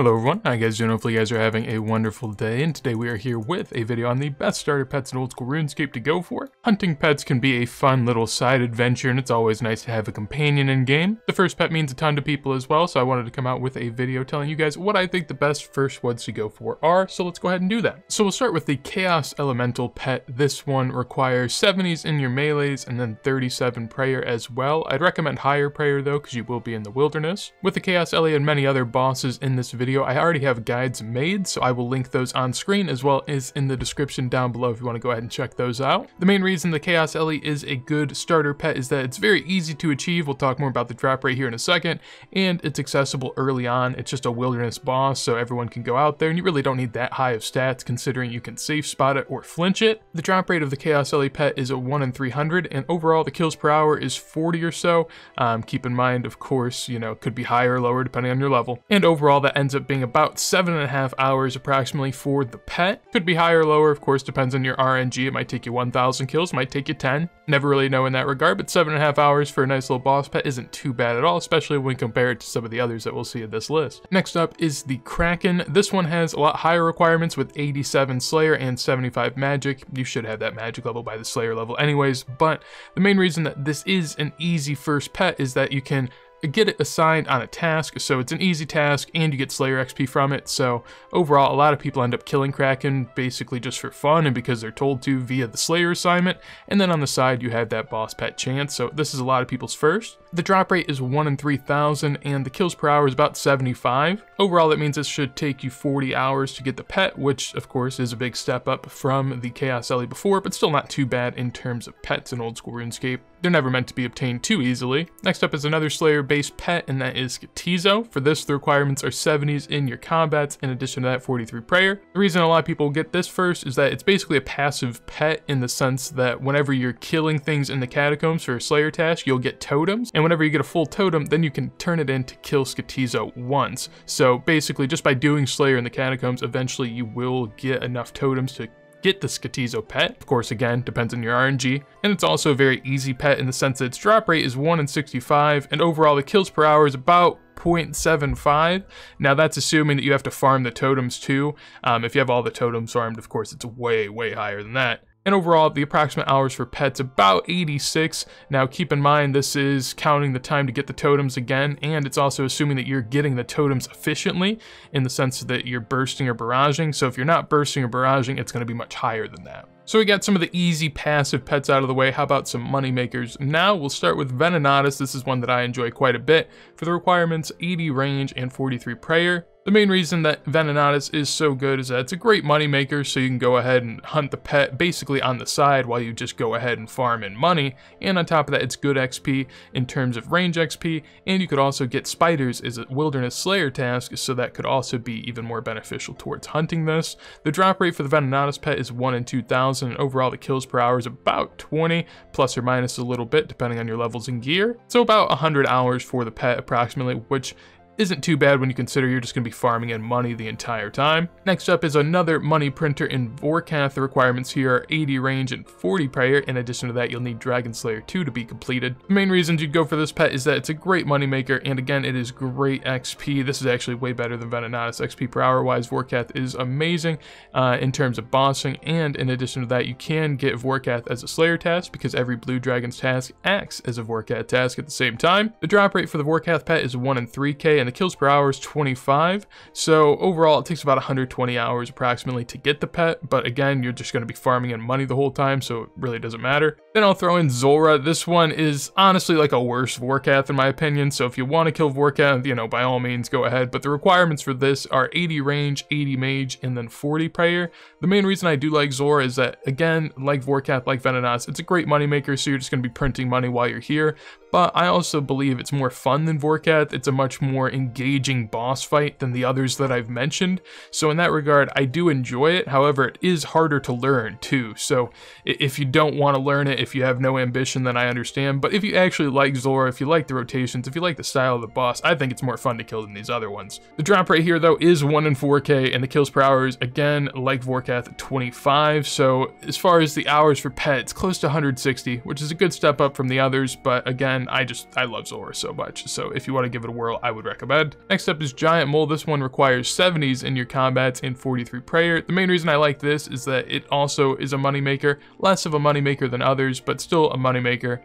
Hello everyone, guess you know Hopefully you guys are having a wonderful day, and today we are here with a video on the best starter pets in old school RuneScape to go for. Hunting pets can be a fun little side adventure, and it's always nice to have a companion in-game. The first pet means a ton to people as well, so I wanted to come out with a video telling you guys what I think the best first ones to go for are, so let's go ahead and do that. So we'll start with the Chaos Elemental pet. This one requires 70s in your melees, and then 37 prayer as well. I'd recommend higher prayer though, because you will be in the wilderness. With the Chaos Ellie and many other bosses in this video, video, I already have guides made, so I will link those on screen as well as in the description down below if you want to go ahead and check those out. The main reason the Chaos Ellie is a good starter pet is that it's very easy to achieve. We'll talk more about the drop rate here in a second, and it's accessible early on. It's just a wilderness boss, so everyone can go out there, and you really don't need that high of stats considering you can safe spot it or flinch it. The drop rate of the Chaos Ellie pet is a 1 in 300, and overall the kills per hour is 40 or so. Um, keep in mind, of course, you know, it could be higher or lower depending on your level. And overall, that ends up up being about seven and a half hours approximately for the pet. Could be higher or lower, of course, depends on your RNG. It might take you 1,000 kills, might take you 10. Never really know in that regard, but seven and a half hours for a nice little boss pet isn't too bad at all, especially when compared to some of the others that we'll see in this list. Next up is the Kraken. This one has a lot higher requirements with 87 Slayer and 75 Magic. You should have that Magic level by the Slayer level anyways, but the main reason that this is an easy first pet is that you can get it assigned on a task, so it's an easy task, and you get Slayer XP from it, so overall a lot of people end up killing Kraken basically just for fun and because they're told to via the Slayer assignment, and then on the side you have that boss pet chance, so this is a lot of people's first. The drop rate is 1 in 3,000 and the kills per hour is about 75. Overall that means it should take you 40 hours to get the pet, which of course is a big step up from the Chaos Ellie before, but still not too bad in terms of pets in old school RuneScape. They're never meant to be obtained too easily. Next up is another Slayer based pet and that is Skatizo. For this the requirements are 70s in your combats in addition to that 43 prayer. The reason a lot of people get this first is that it's basically a passive pet in the sense that whenever you're killing things in the catacombs for a Slayer task you'll get totems and and whenever you get a full totem, then you can turn it in to kill Skatizo once. So basically, just by doing Slayer in the Catacombs, eventually you will get enough totems to get the Skatizo pet. Of course, again, depends on your RNG. And it's also a very easy pet in the sense that its drop rate is 1 in 65, and overall the kills per hour is about 0.75. Now that's assuming that you have to farm the totems too. Um, if you have all the totems farmed, of course, it's way, way higher than that. And overall, the approximate hours for pets about 86. Now keep in mind, this is counting the time to get the totems again, and it's also assuming that you're getting the totems efficiently in the sense that you're bursting or barraging. So if you're not bursting or barraging, it's gonna be much higher than that. So we got some of the easy passive pets out of the way. How about some money makers? Now we'll start with Venonatus. This is one that I enjoy quite a bit. For the requirements, 80 range and 43 prayer. The main reason that Venonatus is so good is that it's a great moneymaker, so you can go ahead and hunt the pet basically on the side while you just go ahead and farm in money, and on top of that it's good XP in terms of range XP, and you could also get spiders as a wilderness slayer task, so that could also be even more beneficial towards hunting this. The drop rate for the Venonatus pet is 1 in 2,000, and overall the kills per hour is about 20, plus or minus a little bit depending on your levels and gear, so about 100 hours for the pet approximately, which isn't too bad when you consider you're just going to be farming in money the entire time. Next up is another money printer in Vorkath. The requirements here are 80 range and 40 prayer. In addition to that, you'll need Dragon Slayer 2 to be completed. The main reasons you'd go for this pet is that it's a great moneymaker, and again, it is great XP. This is actually way better than Venonatus XP per hour wise. Vorkath is amazing uh, in terms of bossing, and in addition to that, you can get Vorkath as a Slayer task because every Blue Dragon's task acts as a Vorkath task at the same time. The drop rate for the Vorkath pet is 1 in 3k, and the kills per hour is 25. So overall, it takes about 120 hours approximately to get the pet. But again, you're just going to be farming in money the whole time, so it really doesn't matter. Then I'll throw in Zora. This one is honestly like a worse Vorkath in my opinion. So if you want to kill Vorkath, you know, by all means, go ahead. But the requirements for this are 80 range, 80 mage, and then 40 prayer. The main reason I do like Zora is that, again, like Vorkath, like Venonas, it's a great moneymaker. So you're just going to be printing money while you're here but I also believe it's more fun than Vorkath, it's a much more engaging boss fight than the others that I've mentioned, so in that regard I do enjoy it, however it is harder to learn too, so if you don't want to learn it, if you have no ambition then I understand, but if you actually like Zora, if you like the rotations, if you like the style of the boss, I think it's more fun to kill than these other ones. The drop right here though is 1 in 4k, and the kills per hour is again like Vorkath 25, so as far as the hours for pets, close to 160, which is a good step up from the others, but again and I just, I love Zora so much. So if you want to give it a whirl, I would recommend. Next up is Giant Mole. This one requires 70s in your combats and 43 prayer. The main reason I like this is that it also is a moneymaker, less of a moneymaker than others, but still a moneymaker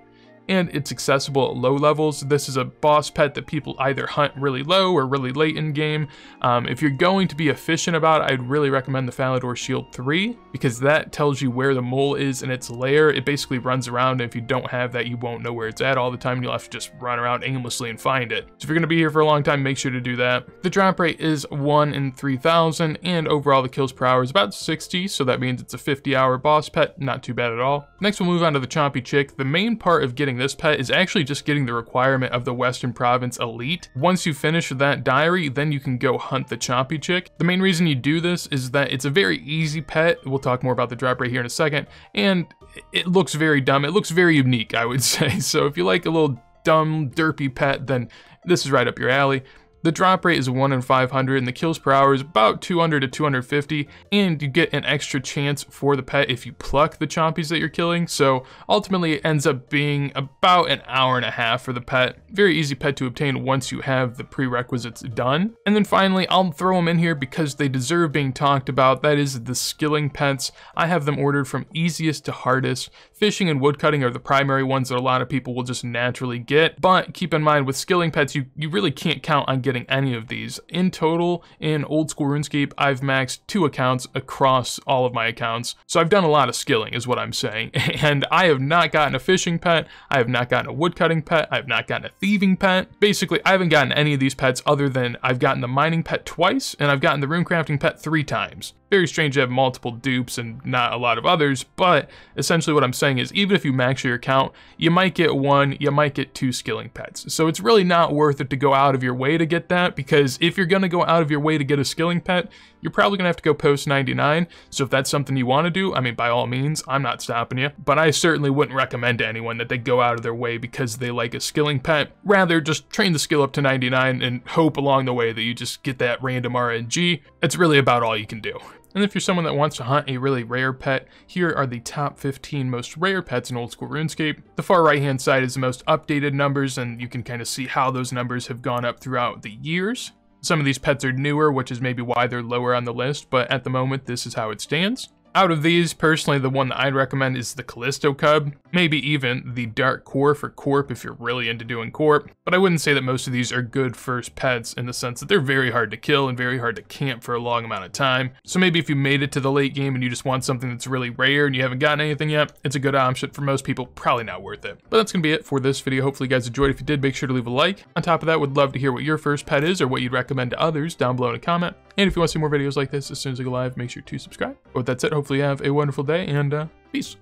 and it's accessible at low levels. This is a boss pet that people either hunt really low or really late in game. Um, if you're going to be efficient about it, I'd really recommend the Falador Shield 3 because that tells you where the mole is in its lair. It basically runs around and if you don't have that, you won't know where it's at all the time. You'll have to just run around aimlessly and find it. So if you're going to be here for a long time, make sure to do that. The drop rate is 1 in 3,000 and overall the kills per hour is about 60, so that means it's a 50 hour boss pet. Not too bad at all. Next we'll move on to the Chompy Chick. The main part of getting getting this pet is actually just getting the requirement of the Western Province Elite. Once you finish that diary, then you can go hunt the Chompy Chick. The main reason you do this is that it's a very easy pet. We'll talk more about the drop right here in a second. And it looks very dumb. It looks very unique, I would say. So if you like a little dumb, derpy pet, then this is right up your alley. The drop rate is 1 in 500 and the kills per hour is about 200 to 250 and you get an extra chance for the pet if you pluck the chompies that you're killing. So ultimately it ends up being about an hour and a half for the pet. Very easy pet to obtain once you have the prerequisites done. And then finally, I'll throw them in here because they deserve being talked about. That is the skilling pets. I have them ordered from easiest to hardest. Fishing and woodcutting are the primary ones that a lot of people will just naturally get. But keep in mind with skilling pets, you, you really can't count on getting getting any of these. In total, in old school RuneScape, I've maxed two accounts across all of my accounts. So I've done a lot of skilling is what I'm saying. And I have not gotten a fishing pet. I have not gotten a woodcutting pet. I have not gotten a thieving pet. Basically, I haven't gotten any of these pets other than I've gotten the mining pet twice and I've gotten the room crafting pet three times. Very strange to have multiple dupes and not a lot of others, but essentially what I'm saying is even if you max your account, you might get one, you might get two skilling pets. So it's really not worth it to go out of your way to get that because if you're gonna go out of your way to get a skilling pet, you're probably gonna have to go post 99. So if that's something you wanna do, I mean, by all means, I'm not stopping you, but I certainly wouldn't recommend to anyone that they go out of their way because they like a skilling pet. Rather, just train the skill up to 99 and hope along the way that you just get that random RNG. That's really about all you can do. And if you're someone that wants to hunt a really rare pet, here are the top 15 most rare pets in old school RuneScape. The far right hand side is the most updated numbers and you can kind of see how those numbers have gone up throughout the years. Some of these pets are newer, which is maybe why they're lower on the list, but at the moment this is how it stands. Out of these, personally, the one that I'd recommend is the Callisto Cub, maybe even the Dark Core for Corp if you're really into doing Corp, but I wouldn't say that most of these are good first pets in the sense that they're very hard to kill and very hard to camp for a long amount of time. So maybe if you made it to the late game and you just want something that's really rare and you haven't gotten anything yet, it's a good option. For most people, probably not worth it. But that's going to be it for this video. Hopefully you guys enjoyed. If you did, make sure to leave a like. On top of that, would love to hear what your first pet is or what you'd recommend to others down below in a comment. And if you want to see more videos like this as soon as I go live, make sure to subscribe. But that's it. Hopefully hopefully you have a wonderful day and uh, peace.